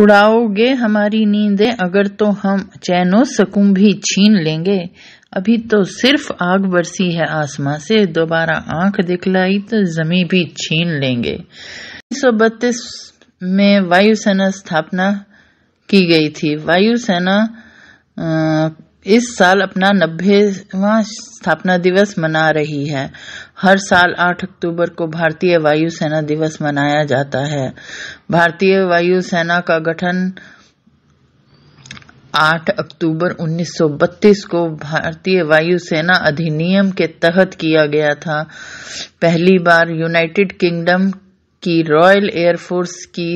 उड़ाओगे हमारी नींदें अगर तो हम चैनो सुकून भी छीन लेंगे अभी तो सिर्फ आग बरसी है आसमां से दोबारा आंख दिखलाई तो जमी भी छीन लेंगे उन्नीस सौ बत्तीस में वायुसेना स्थापना की गई थी वायुसेना इस साल अपना नब्बेवा स्थापना दिवस मना रही है हर साल 8 अक्टूबर को भारतीय वायुसेना दिवस मनाया जाता है भारतीय वायुसेना का गठन 8 अक्टूबर 1932 को भारतीय वायुसेना अधिनियम के तहत किया गया था पहली बार यूनाइटेड किंगडम की रॉयल एयरफोर्स की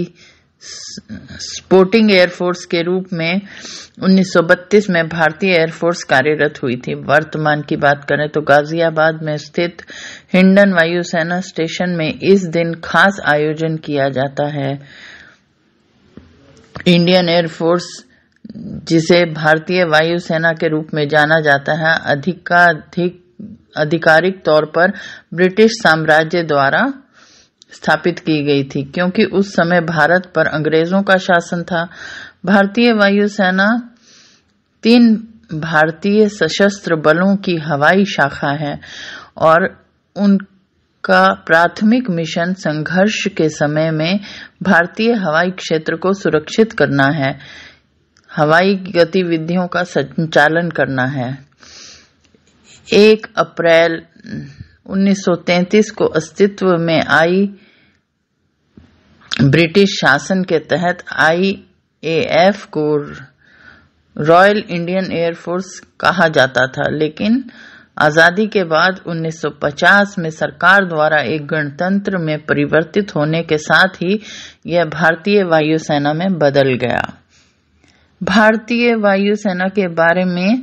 स्पोर्टिंग एयरफोर्स के रूप में 1932 में भारतीय एयरफोर्स कार्यरत हुई थी वर्तमान की बात करें तो गाजियाबाद में स्थित हिंडन वायुसेना स्टेशन में इस दिन खास आयोजन किया जाता है इंडियन एयरफोर्स जिसे भारतीय वायुसेना के रूप में जाना जाता है अधिकाधिक आधिकारिक तौर पर ब्रिटिश साम्राज्य द्वारा स्थापित की गई थी क्योंकि उस समय भारत पर अंग्रेजों का शासन था भारतीय वायुसेना तीन भारतीय सशस्त्र बलों की हवाई शाखा है और उनका प्राथमिक मिशन संघर्ष के समय में भारतीय हवाई क्षेत्र को सुरक्षित करना है हवाई गतिविधियों का संचालन करना है एक अप्रैल 1933 को अस्तित्व में आई ब्रिटिश शासन के तहत एफ को रॉयल इंडियन एयरफोर्स कहा जाता था लेकिन आज़ादी के बाद 1950 में सरकार द्वारा एक गणतंत्र में परिवर्तित होने के साथ ही यह भारतीय वायुसेना में बदल गया भारतीय वायुसेना के बारे में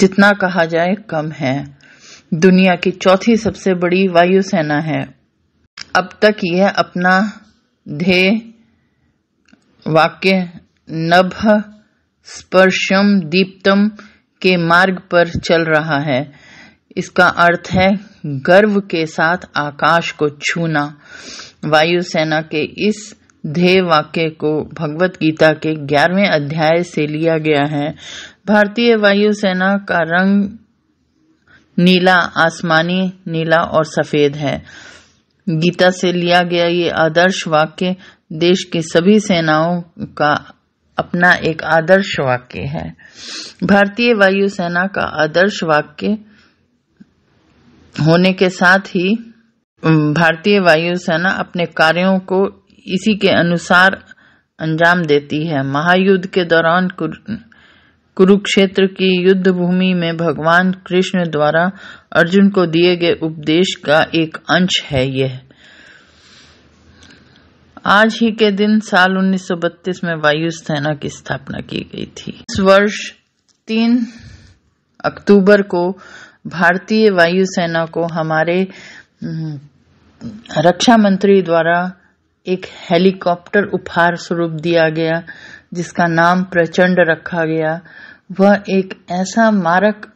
जितना कहा जाए कम है दुनिया की चौथी सबसे बड़ी वायुसेना है अब तक यह अपना ध्येय वाक्य नभ स्पर्शम दीप्तम के मार्ग पर चल रहा है इसका अर्थ है गर्व के साथ आकाश को छूना वायुसेना के इस ध्येय वाक्य को भगवत गीता के ग्यारहवें अध्याय से लिया गया है भारतीय वायुसेना का रंग नीला आसमानी नीला और सफेद है गीता से लिया गया ये आदर्श वाक्य देश की सभी सेनाओं का अपना एक आदर्श वाक्य है भारतीय वायुसेना का आदर्श वाक्य होने के साथ ही भारतीय वायुसेना अपने कार्यों को इसी के अनुसार अंजाम देती है महायुद्ध के दौरान कुरुक्षेत्र की युद्ध भूमि में भगवान कृष्ण द्वारा अर्जुन को दिए गए उपदेश का एक अंश है यह आज ही के दिन साल 1932 में वायु सेना की स्थापना की गई थी इस वर्ष 3 अक्टूबर को भारतीय वायुसेना को हमारे हम्म, रक्षा मंत्री द्वारा एक हेलीकॉप्टर उपहार स्वरूप दिया गया जिसका नाम प्रचंड रखा गया वह एक ऐसा मारक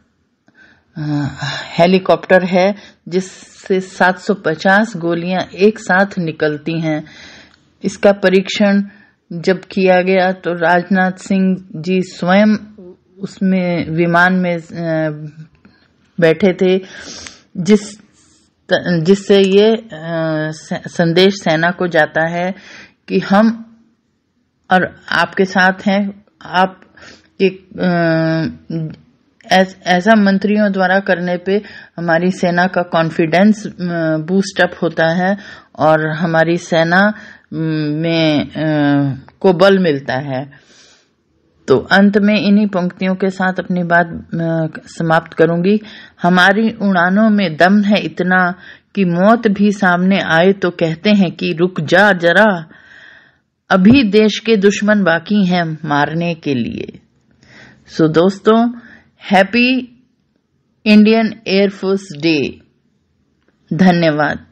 हेलीकॉप्टर है जिससे 750 गोलियां एक साथ निकलती हैं इसका परीक्षण जब किया गया तो राजनाथ सिंह जी स्वयं उसमें विमान में बैठे थे जिस जिससे ये संदेश सेना को जाता है कि हम और आपके साथ हैं आप एक ऐसा एस, मंत्रियों द्वारा करने पे हमारी सेना का कॉन्फिडेंस बूस्ट अप होता है और हमारी सेना में आ, को बल मिलता है तो अंत में इन्हीं पंक्तियों के साथ अपनी बात समाप्त करूंगी हमारी उड़ानों में दम है इतना कि मौत भी सामने आए तो कहते हैं कि रुक जा जरा अभी देश के दुश्मन बाकी हैं मारने के लिए सो so, दोस्तों हैप्पी इंडियन एयरफोर्स डे धन्यवाद